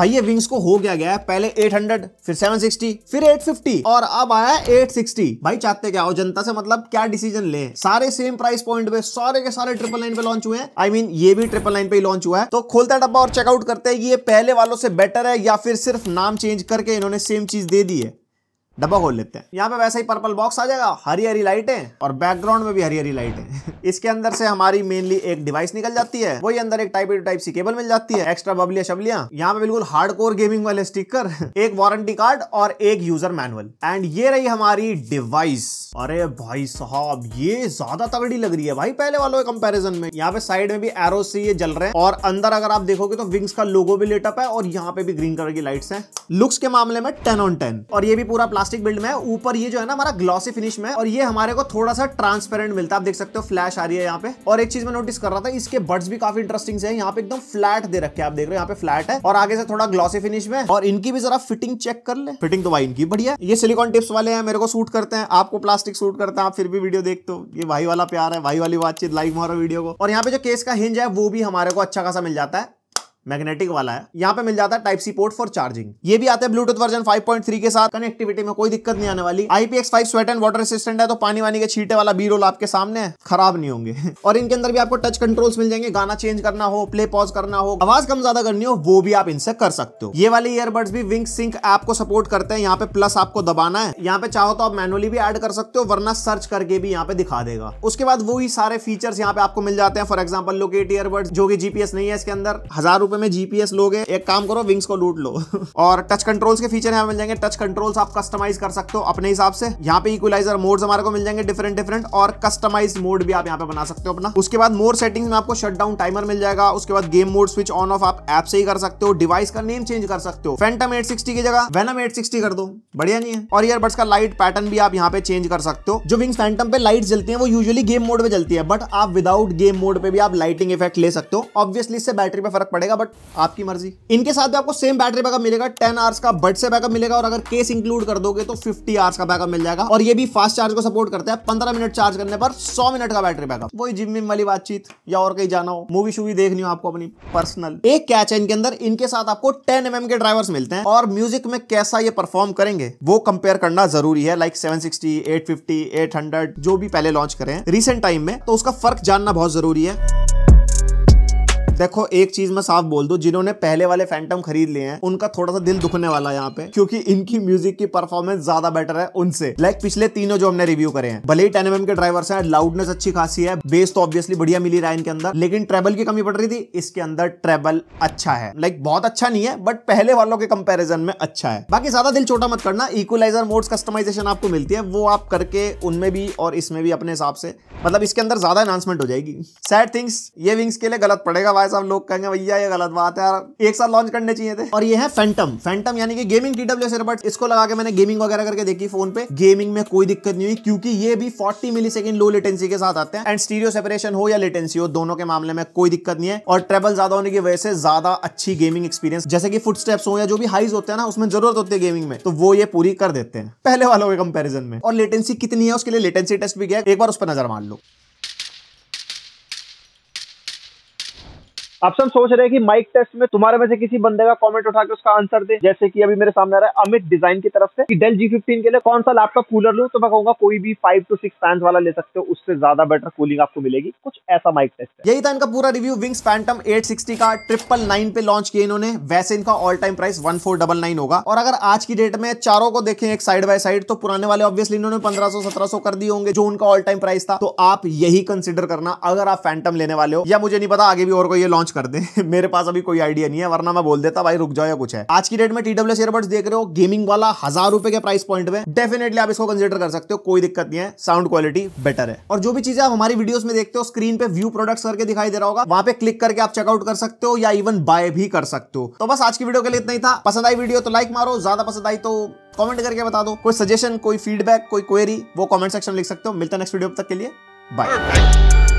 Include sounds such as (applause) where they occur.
भाई ये विंग्स को हो गया गया है पहले 800 फिर 760 फिर 850 और अब आया 860 भाई चाहते क्या हो जनता से मतलब क्या डिसीजन ले सारे सेम प्राइस पॉइंट पे सारे के सारे ट्रिपल नाइन पे लॉन्च हुए हैं आई मीन ये भी ट्रिपल नाइन पे ही लॉन्च हुआ है तो खोलता डब्बा और चेकआउट करते हैं ये पहले वालों से बेटर है या फिर सिर्फ नाम चेंज करके इन्होंने सेम चीज दे दी है डब्बा खोल लेते हैं यहाँ पे वैसे ही पर्पल बॉक्स आ जाएगा हरी हरी लाइटें और बैकग्राउंड में भी हरी हरी लाइटें (laughs) इसके अंदर से हमारी मेनली एक डिवाइस निकल जाती है वही अंदर एक टाइप टाइप सी केबल मिल जाती है एक्स्ट्रा बबलिया शबलिया यहाँ पे बिल्कुल हार्ड गेमिंग वाले स्टिकर (laughs) एक वारंटी कार्ड और एक यूजर मैनुअल एंड ये रही हमारी डिवाइस अरे भाई साहब ये ज्यादा तगड़ी लग रही है भाई पहले वालों के कंपेरिजन में यहाँ पे साइड में भी एरो से ये जल रहे हैं और अंदर अगर आप देखोगे तो विंग्स का लोगो भी लेटअप है और यहाँ पे भी ग्रीन कलर की लाइट्स हैं लुक्स के मामले में टेन ऑन टेन और ये भी पूरा प्लास्टिक प्लास्टिक बिल्ड में ऊपर ये जो है ना हमारा ग्लॉसी फिनिश में और ये हमारे को थोड़ा सा ट्रांसपेरेंट मिलता है आप देख सकते हो फ्लैश आ रही है यहाँ पे और एक चीज मैं नोटिस कर रहा था इसके बर्ड्स भी काफी इंटरेस्टिंग है यहाँ पे एकदम फ्लैट दे रखे आप देख रहे हो यहाँ पे फ्लैट है और आगे से थोड़ा ग्लॉसी फिनिश में और इनकी भी जरा फिटिंग चेक कर ले फिटिंग तो भाई इनकी बढ़िया ये सिलिकॉन टिप्स वाले हैं मेरे को सूट करते हैं आपको प्लास्टिक सूट करते हैं आप फिर भी वीडियो देखते हो ये भाई वाला प्यार है भाई वाली बातचीत लाइक मारो वीडियो को और यहाँ पे जो केस का हिंज है वो भी हमारे को अच्छा खासा मिल जाता है मैग्नेटिक वाला है यहाँ पे मिल जाता है type C port for charging ये भी आता है ब्लूटूथ वर्जन 5.3 के साथ कनेक्टिविटी में कोई दिक्कत नहीं आने वाली IPX five sweat and water resistant है तो पानी वानी के छीटे वाला बी रोल आपके सामने है खराब नहीं होंगे (laughs) और इनके अंदर भी आपको टच कंट्रोल्स मिल जाएंगे गाना चेंज करना हो प्ले पॉज करना हो आवाज कम ज्यादा करनी हो वो भी आप इनसे कर सकते हो ये वाले ईयरबड्स भी विंग सिंक ऐप को सपोर्ट करते हैं यहाँ पे प्लस आपको दबाना है यहाँ पे चाहो तो आप मैनुअली भी एड कर सकते हो वरना सर्च करके भी यहाँ पे दिखा देगा उसके बाद वही सारे फीचर्स यहाँ पे आपको मिल जाते हैं फॉर एग्जाम्पल लोकेट ईयरबड्स जो कि जीपीएस नहीं है इसके अंदर हजार रुपए में जीपीएस लोगे एक काम करो विंग्स को लूट लो (laughs) और टच कंट्रोल्स के फीचर यहाँ मिल जाएंगे टच कंट्रोल्स आप कस्टमाइज कर सकते हो अपने हिसाब से यहाँ पे इक्वलाइजर मोड्स हमारे को मिल जाएंगे डिफरेंट डिफरेंट और कस्टमाइज मोड भी आप यहाँ पे बना सकते हो अपना उसके बाद मोर सेटिंग्स में आपको शट डाउन टाइमर मिल जाएगा उसके बाद game mode switch on off आप ऐप से ही कर सकते हो डिवाइस का नेम चेंज कर सकते हो फैंटम एट की जगह वेनम एट कर दो बढ़िया नहीं है और ईयरबड्स का लाइट पैटर्न भी आप यहाँ पे चेंज कर सकते हो जो विंग्स फैंटम पे लाइट जलती है वो यूजली गेम मोड में जलती है बट आप विदाउट गेम मोड पे भी आप लाइटिंग इफेक्ट ले सकते हो ऑब्वियसली इससे बैटरी पे फर्क पड़ेगा बट आपकी मर्जी इनके साथ भी आपको सेम बैटरी बैकअप मिलेगा टेन आवर्स का बट से बैकअप मिलेगा और अगर केस इंक्लूड कर दोगे तो फिफ्टी आवर्स का बैकअप मिल जाएगा और ये भी फास्ट चार्ज को सपोर्ट करता है पंद्रह मिनट चार्ज करने पर सौ मिनट का बैटरी बैकअप वही जिम विम वाली बातचीत या और कहीं जाना हो मूवी शूवी देखनी हो आपको अपनी पर्सनल एक कैच है इनके अंदर इनके साथ आपको टेन एम mm के ड्राइवर्स मिलते हैं और म्यूजिक में कैसा ये परफॉर्म करेंगे वो कंपेयर करना जरूरी है like seven sixty eight fifty eight hundred जो भी पहले लॉन्च करें रिसेंट टाइम में तो उसका फर्क जानना बहुत जरूरी है देखो एक चीज मैं साफ बोल दू जिन्होंने पहले वाले फैंटम खरीद लिए हैं उनका थोड़ा सा दिल दुखने वाला है यहाँ पे क्योंकि इनकी म्यूजिक की परफॉर्मेंस ज्यादा बेटर है उनसे लाइक पिछले तीनों जो हमने रिव्यू करे हैं भले ही टेन एम के ड्राइवर है लाउडनेस अच्छी खासी है बेस तो ऑब्वियसली बढ़िया मिली रहा है इनके अंदर लेकिन ट्रेबल की कमी पड़ रही थी इसके अंदर ट्रेबल अच्छा है लाइक बहुत अच्छा नहीं है बट पहले वालों के कंपेरिजन में अच्छा है बाकी ज्यादा दिल छोटा मत करना इक्वलाइजर मोड कस्टमाइजेशन आपको मिलती है वो आप करके उनमें भी और इसमें भी अपने हिसाब से मतलब इसके अंदर ज्यादा अनाउंसमेंट हो जाएगी सैड थिंग्स ये विंग्स के लिए गलत पड़ेगा सब लोग कहेंगे भैया ये गलत बात है यार एक साथ लॉन्च करने चाहिए थे और ये है फैंटम फैंटम यानी कि गेमिंग टीडब्ल्यू एयरबड्स इसको लगा के मैंने गेमिंग वगैरह करके देखी फोन पे गेमिंग में कोई दिक्कत नहीं हुई क्योंकि ये भी 40 मिली लो लेटेंसी के साथ आते हैं एंड स्टीरियो सेपरेशन हो या लेटेंसी हो दोनों के मामले में कोई दिक्कत नहीं है और ट्रेबल ज्यादा होने की वजह से ज्यादा अच्छी गेमिंग एक्सपीरियंस जैसे कि फुटस्टेप्स हो या जो भी हाइज होते हैं ना उसमें जरूरत होती है गेमिंग में तो वो ये पूरी कर देते हैं पहले वालों के कंपेरिजन में और लेटेंसी कितनी है उसके लिए लेटेंसी टेस्ट भी गया एक बार उस पर नजर मान लो आप सब सोच रहे हैं कि माइक टेस्ट में तुम्हारे में से किसी बंदे का कमेंट उठा के उसका आंसर दे जैसे कि अभी मेरे सामने आ रहा है अमित डिजाइन की तरफ से कि डेल जी फिफ्टीन के लिए कौन सा लैपटॉप कूलर लूँ तो मैं कहूंगा कोई भी फाइव टू सिक्स फैंस वाला ले सकते हो उससे ज्यादा बेटर कूलिंग आपको मिलेगी कुछ ऐसा माइक टेस्ट यही था इनका पूरा रिव्यू विंग्स फैंटम एट का ट्रिपल नाइन पे लॉन्च किया इन्होंने वैसे इनका all time price one four double nine होगा और अगर आज की डेट में चारों को देखें एक साइड बाय साइड तो पुराने वाले ऑब्वियसली इन्होंने पंद्रह सौ सत्रह कर दिए होंगे जो उनका ऑल टाइम प्राइस था तो आप यही कंसिडर करना अगर आप फैंटम लेने वाले हो या मुझे नहीं पता आगे भी और कोई ये लॉन्च कुछ कर दे (laughs) मेरे पास अभी कोई आइडिया नहीं है वरना मैं बोल देता भाई रुक जाओ या कुछ है आज की डेट में टीडब्ल्यू एयरबड्स देख रहे हो गेमिंग वाला हजार रुपए के प्राइस पॉइंट में डेफिनेटली आप इसको कंसिडर कर सकते हो कोई दिक्कत नहीं है साउंड क्वालिटी बेटर है और जो भी चीजें आप हमारी वीडियो में देखते हो स्क्रीन पे व्यू प्रोडक्ट करके दिखाई दे रहा होगा वहां पे क्लिक करके आप चेकआउट कर सकते हो या इवन बाय भी कर सकते हो तो बस आज की वीडियो के लिए इतना ही था पसंद आई वीडियो तो लाइक मारो ज्यादा पसंद आई तो कमेंट करके बता दो कोई सजेशन कोई फीडबैक कोई क्वेरी वो कमेंट सेक्शन लिख सकते हो मिलता है नेक्स्ट वीडियो तक के लिए बाय